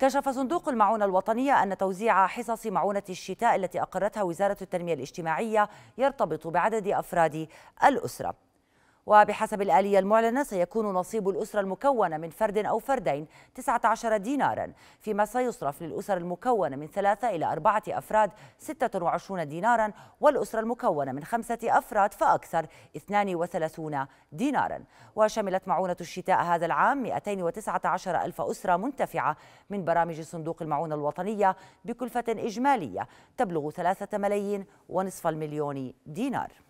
كشف صندوق المعونة الوطنية أن توزيع حصص معونة الشتاء التي أقرتها وزارة التنمية الاجتماعية يرتبط بعدد أفراد الأسرة وبحسب الآلية المعلنة سيكون نصيب الأسرة المكونة من فرد أو فردين 19 دينارا فيما سيصرف للأسر المكونة من ثلاثة إلى أربعة أفراد 26 دينارا والأسرة المكونة من خمسة أفراد فأكثر 32 دينارا وشملت معونة الشتاء هذا العام 219 ألف أسرة منتفعة من برامج صندوق المعونة الوطنية بكلفة إجمالية تبلغ ثلاثة ملايين ونصف المليون دينار